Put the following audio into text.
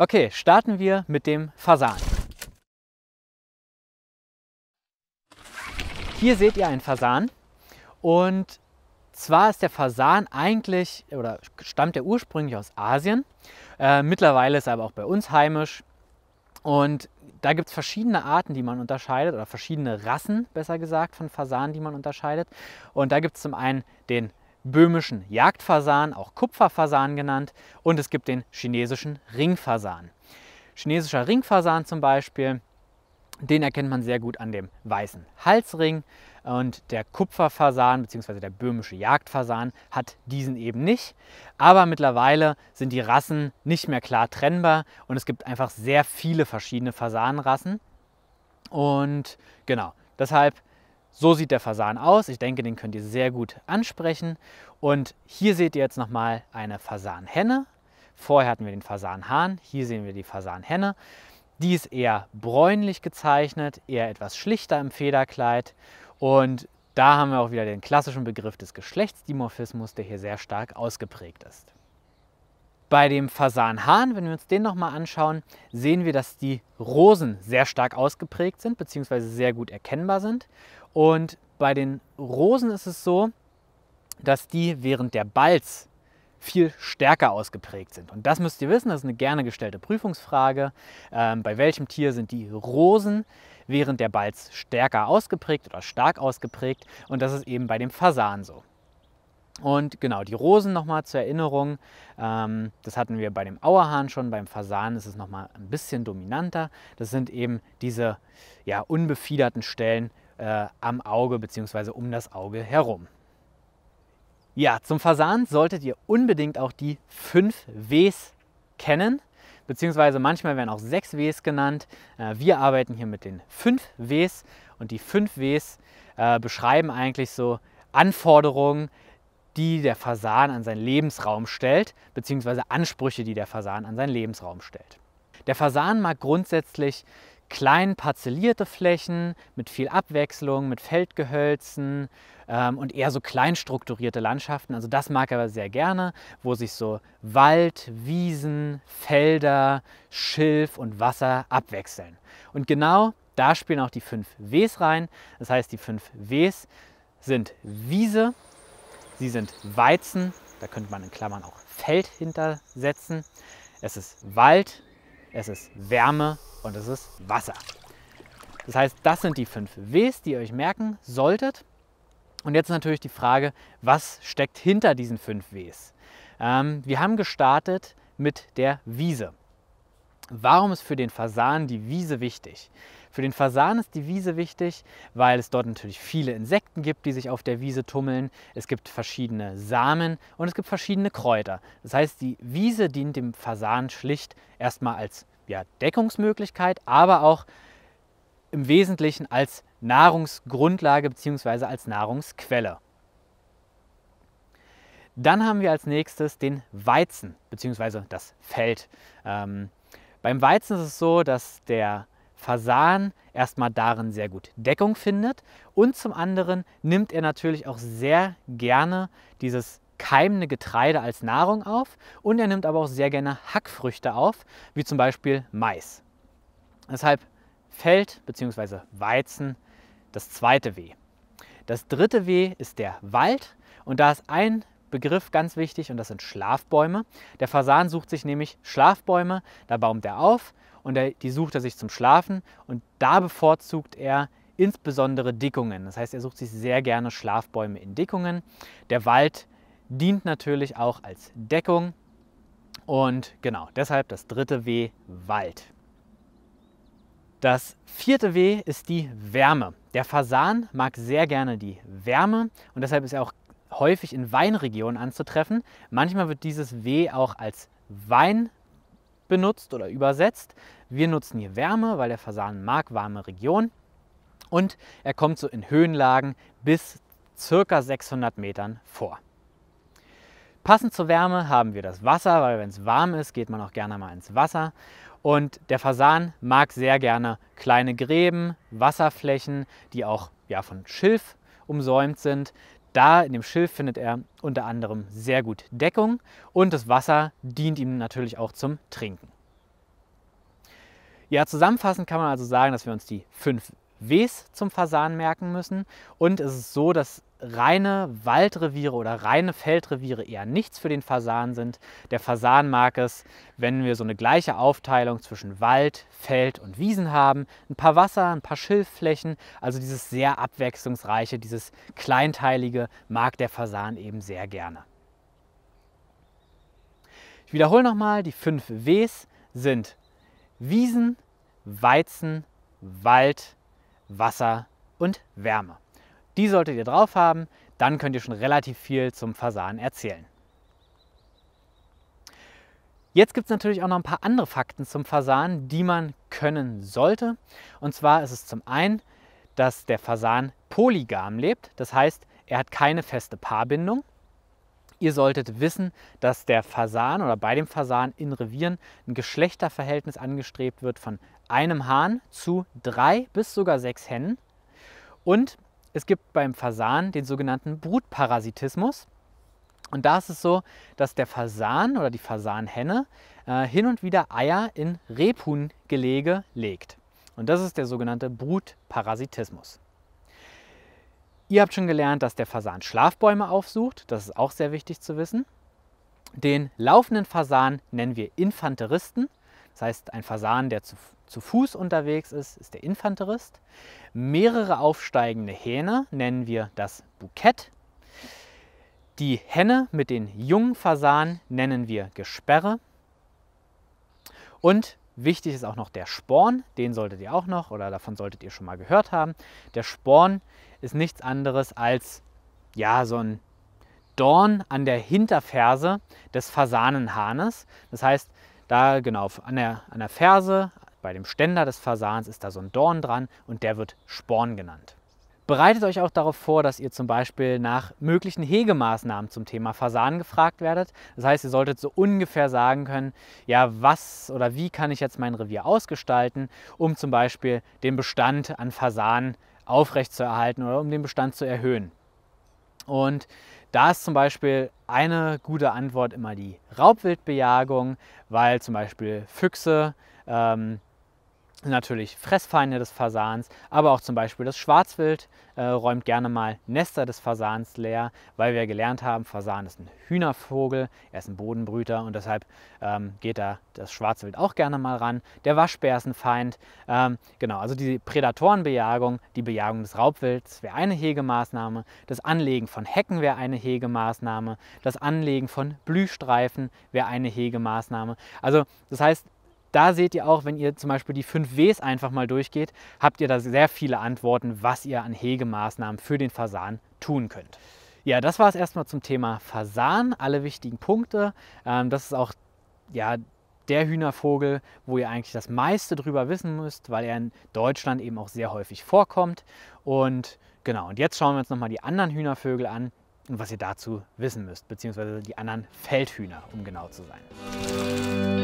Okay, starten wir mit dem Fasan. Hier seht ihr einen Fasan und zwar ist der Fasan eigentlich oder stammt er ursprünglich aus Asien. Äh, mittlerweile ist er aber auch bei uns heimisch. Und da gibt es verschiedene Arten, die man unterscheidet, oder verschiedene Rassen, besser gesagt, von Fasanen, die man unterscheidet. Und da gibt es zum einen den böhmischen Jagdfasan, auch Kupferfasan genannt, und es gibt den chinesischen Ringfasan. Chinesischer Ringfasan zum Beispiel, den erkennt man sehr gut an dem weißen Halsring und der Kupferfasan bzw. der böhmische Jagdfasan hat diesen eben nicht. Aber mittlerweile sind die Rassen nicht mehr klar trennbar und es gibt einfach sehr viele verschiedene Fasanrassen. Und genau, deshalb so sieht der Fasan aus. Ich denke, den könnt ihr sehr gut ansprechen. Und hier seht ihr jetzt nochmal eine Fasanhenne. Vorher hatten wir den Fasanhahn. Hier sehen wir die Fasanhenne. Die ist eher bräunlich gezeichnet, eher etwas schlichter im Federkleid. Und da haben wir auch wieder den klassischen Begriff des Geschlechtsdimorphismus, der hier sehr stark ausgeprägt ist. Bei dem Fasanhahn, wenn wir uns den nochmal anschauen, sehen wir, dass die Rosen sehr stark ausgeprägt sind, beziehungsweise sehr gut erkennbar sind. Und bei den Rosen ist es so, dass die während der Balz viel stärker ausgeprägt sind. Und das müsst ihr wissen, das ist eine gerne gestellte Prüfungsfrage. Ähm, bei welchem Tier sind die Rosen während der Balz stärker ausgeprägt oder stark ausgeprägt? Und das ist eben bei dem Fasan so. Und genau, die Rosen nochmal zur Erinnerung. Ähm, das hatten wir bei dem Auerhahn schon, beim Fasan ist es nochmal ein bisschen dominanter. Das sind eben diese ja, unbefiederten Stellen äh, am Auge bzw. um das Auge herum. Ja, zum Fasan solltet ihr unbedingt auch die 5 Ws kennen, beziehungsweise manchmal werden auch 6 Ws genannt. Äh, wir arbeiten hier mit den 5 Ws und die 5 Ws äh, beschreiben eigentlich so Anforderungen, die der Fasan an seinen Lebensraum stellt, beziehungsweise Ansprüche, die der Fasan an seinen Lebensraum stellt. Der Fasan mag grundsätzlich klein parzellierte Flächen mit viel Abwechslung, mit Feldgehölzen ähm, und eher so klein strukturierte Landschaften. Also das mag er aber sehr gerne, wo sich so Wald, Wiesen, Felder, Schilf und Wasser abwechseln. Und genau da spielen auch die fünf Ws rein. Das heißt, die fünf Ws sind Wiese, Sie sind Weizen, da könnte man in Klammern auch Feld hintersetzen. Es ist Wald, es ist Wärme und es ist Wasser. Das heißt, das sind die fünf Ws, die ihr euch merken solltet. Und jetzt natürlich die Frage, was steckt hinter diesen fünf Ws? Ähm, wir haben gestartet mit der Wiese. Warum ist für den Fasan die Wiese wichtig? Für den Fasan ist die Wiese wichtig, weil es dort natürlich viele Insekten gibt, die sich auf der Wiese tummeln. Es gibt verschiedene Samen und es gibt verschiedene Kräuter. Das heißt, die Wiese dient dem Fasan schlicht erstmal als ja, Deckungsmöglichkeit, aber auch im Wesentlichen als Nahrungsgrundlage bzw. als Nahrungsquelle. Dann haben wir als nächstes den Weizen bzw. das Feld. Ähm, beim Weizen ist es so, dass der Fasan erstmal darin sehr gut Deckung findet und zum anderen nimmt er natürlich auch sehr gerne dieses keimende Getreide als Nahrung auf und er nimmt aber auch sehr gerne Hackfrüchte auf, wie zum Beispiel Mais. Deshalb fällt bzw. Weizen das zweite W. Das dritte W ist der Wald und da ist ein Begriff ganz wichtig und das sind Schlafbäume. Der Fasan sucht sich nämlich Schlafbäume, da baumt er auf und er, die sucht er sich zum Schlafen und da bevorzugt er insbesondere Dickungen. Das heißt, er sucht sich sehr gerne Schlafbäume in Dickungen. Der Wald dient natürlich auch als Deckung und genau deshalb das dritte W Wald. Das vierte W ist die Wärme. Der Fasan mag sehr gerne die Wärme und deshalb ist er auch häufig in Weinregionen anzutreffen. Manchmal wird dieses W auch als Wein benutzt oder übersetzt. Wir nutzen hier Wärme, weil der Fasan mag warme Regionen. Und er kommt so in Höhenlagen bis ca. 600 Metern vor. Passend zur Wärme haben wir das Wasser, weil wenn es warm ist, geht man auch gerne mal ins Wasser. Und der Fasan mag sehr gerne kleine Gräben, Wasserflächen, die auch ja, von Schilf umsäumt sind. Da in dem Schilf findet er unter anderem sehr gut Deckung und das Wasser dient ihm natürlich auch zum Trinken. Ja, zusammenfassend kann man also sagen, dass wir uns die fünf Ws zum Fasan merken müssen. Und es ist so, dass reine Waldreviere oder reine Feldreviere eher nichts für den Fasan sind. Der Fasan mag es, wenn wir so eine gleiche Aufteilung zwischen Wald, Feld und Wiesen haben, ein paar Wasser, ein paar Schilfflächen, also dieses sehr abwechslungsreiche, dieses kleinteilige mag der Fasan eben sehr gerne. Ich wiederhole nochmal, die fünf Ws sind Wiesen, Weizen, Wald, Wasser und Wärme. Die solltet ihr drauf haben, dann könnt ihr schon relativ viel zum Fasan erzählen. Jetzt gibt es natürlich auch noch ein paar andere Fakten zum Fasan, die man können sollte. Und zwar ist es zum einen, dass der Fasan polygam lebt, das heißt, er hat keine feste Paarbindung. Ihr solltet wissen, dass der Fasan oder bei dem Fasan in Revieren ein Geschlechterverhältnis angestrebt wird von einem Hahn zu drei bis sogar sechs Hennen. Und es gibt beim Fasan den sogenannten Brutparasitismus. Und da ist es so, dass der Fasan oder die Fasanhenne äh, hin und wieder Eier in Rebhuhngelege legt. Und das ist der sogenannte Brutparasitismus. Ihr habt schon gelernt, dass der Fasan Schlafbäume aufsucht. Das ist auch sehr wichtig zu wissen. Den laufenden Fasan nennen wir Infanteristen. Das heißt, ein Fasan, der zu, zu Fuß unterwegs ist, ist der Infanterist. Mehrere aufsteigende Hähne nennen wir das Bukett. Die Henne mit den jungen Fasanen nennen wir Gesperre. Und wichtig ist auch noch der Sporn, den solltet ihr auch noch oder davon solltet ihr schon mal gehört haben. Der Sporn ist nichts anderes als ja, so ein Dorn an der Hinterferse des Fasanenhahnes. Das heißt, da genau an der, an der Ferse, bei dem Ständer des Fasans ist da so ein Dorn dran und der wird Sporn genannt. Bereitet euch auch darauf vor, dass ihr zum Beispiel nach möglichen Hegemaßnahmen zum Thema Fasan gefragt werdet. Das heißt, ihr solltet so ungefähr sagen können, ja, was oder wie kann ich jetzt mein Revier ausgestalten, um zum Beispiel den Bestand an Fasanen aufrechtzuerhalten oder um den Bestand zu erhöhen. Und da ist zum Beispiel eine gute Antwort immer die Raubwildbejagung, weil zum Beispiel Füchse ähm, natürlich Fressfeinde des Fasans, aber auch zum Beispiel das Schwarzwild äh, räumt gerne mal Nester des Fasans leer, weil wir gelernt haben, Fasan ist ein Hühnervogel, er ist ein Bodenbrüter und deshalb ähm, geht da das Schwarzwild auch gerne mal ran. Der Waschbär ist ein Feind. Ähm, genau, also die Prädatorenbejagung, die Bejagung des Raubwilds wäre eine Hegemaßnahme, das Anlegen von Hecken wäre eine Hegemaßnahme, das Anlegen von Blühstreifen wäre eine Hegemaßnahme. Also das heißt, da seht ihr auch, wenn ihr zum Beispiel die 5 Ws einfach mal durchgeht, habt ihr da sehr viele Antworten, was ihr an Hegemaßnahmen für den Fasan tun könnt. Ja, das war es erstmal zum Thema Fasan, alle wichtigen Punkte. Ähm, das ist auch ja, der Hühnervogel, wo ihr eigentlich das meiste drüber wissen müsst, weil er in Deutschland eben auch sehr häufig vorkommt. Und genau, und jetzt schauen wir uns nochmal die anderen Hühnervögel an und was ihr dazu wissen müsst, beziehungsweise die anderen Feldhühner, um genau zu sein.